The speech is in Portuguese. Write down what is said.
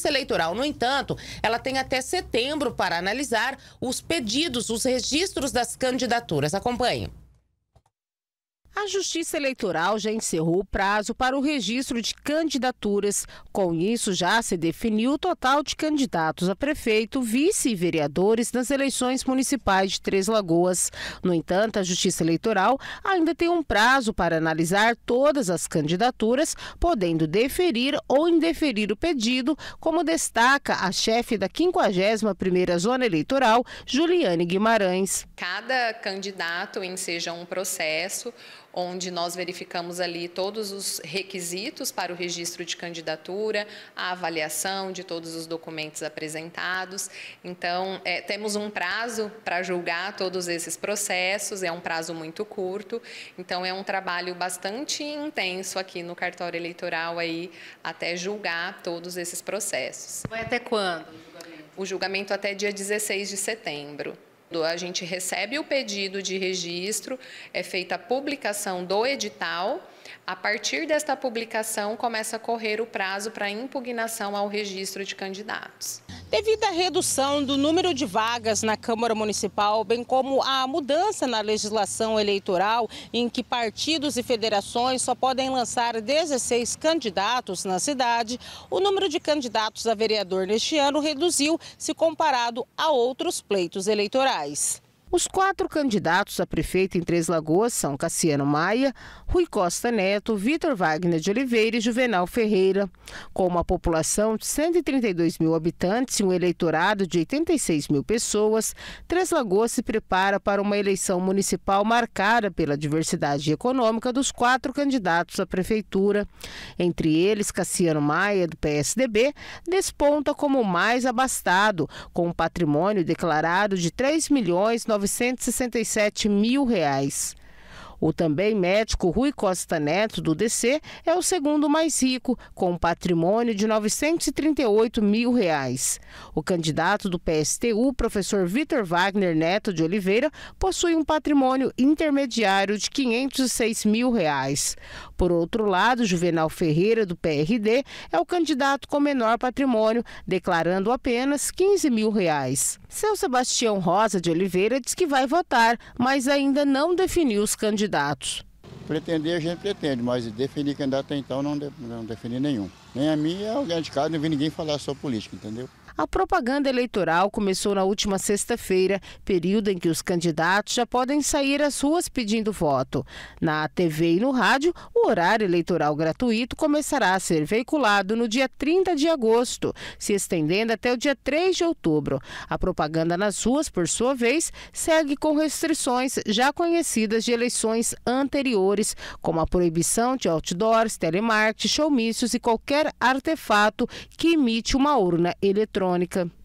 Justiça Eleitoral, no entanto, ela tem até setembro para analisar os pedidos, os registros das candidaturas. Acompanhe. A Justiça Eleitoral já encerrou o prazo para o registro de candidaturas. Com isso, já se definiu o total de candidatos a prefeito, vice e vereadores nas eleições municipais de Três Lagoas. No entanto, a Justiça Eleitoral ainda tem um prazo para analisar todas as candidaturas, podendo deferir ou indeferir o pedido, como destaca a chefe da 51ª Zona Eleitoral, Juliane Guimarães. Cada candidato enseja um processo onde nós verificamos ali todos os requisitos para o registro de candidatura, a avaliação de todos os documentos apresentados. Então, é, temos um prazo para julgar todos esses processos, é um prazo muito curto, então é um trabalho bastante intenso aqui no cartório eleitoral aí até julgar todos esses processos. Vai até quando? O julgamento, o julgamento até dia 16 de setembro. A gente recebe o pedido de registro, é feita a publicação do edital. A partir desta publicação, começa a correr o prazo para impugnação ao registro de candidatos. Devido à redução do número de vagas na Câmara Municipal, bem como à mudança na legislação eleitoral, em que partidos e federações só podem lançar 16 candidatos na cidade, o número de candidatos a vereador neste ano reduziu se comparado a outros pleitos eleitorais. guys Os quatro candidatos a prefeito em Três Lagoas são Cassiano Maia, Rui Costa Neto, Vitor Wagner de Oliveira e Juvenal Ferreira. Com uma população de 132 mil habitantes e um eleitorado de 86 mil pessoas, Três Lagoas se prepara para uma eleição municipal marcada pela diversidade econômica dos quatro candidatos à prefeitura. Entre eles, Cassiano Maia, do PSDB, desponta como o mais abastado, com um patrimônio declarado de 3 milhões 967 mil reais. O também médico Rui Costa Neto, do DC, é o segundo mais rico, com um patrimônio de 938 mil reais. O candidato do PSTU, professor Vitor Wagner Neto de Oliveira, possui um patrimônio intermediário de 506 mil reais. Por outro lado, Juvenal Ferreira, do PRD, é o candidato com menor patrimônio, declarando apenas 15 mil reais. Seu Sebastião Rosa de Oliveira diz que vai votar, mas ainda não definiu os candidatos candidatos. Pretender a gente pretende, mas definir candidato então não, de, não defini nenhum. Nem a mim é alguém de casa, não vi ninguém falar só política, entendeu? A propaganda eleitoral começou na última sexta-feira, período em que os candidatos já podem sair às ruas pedindo voto. Na TV e no rádio, o horário eleitoral gratuito começará a ser veiculado no dia 30 de agosto, se estendendo até o dia 3 de outubro. A propaganda nas ruas, por sua vez, segue com restrições já conhecidas de eleições anteriores, como a proibição de outdoors, telemarketing, showmícios e qualquer artefato que imite uma urna eletrônica eletrônica.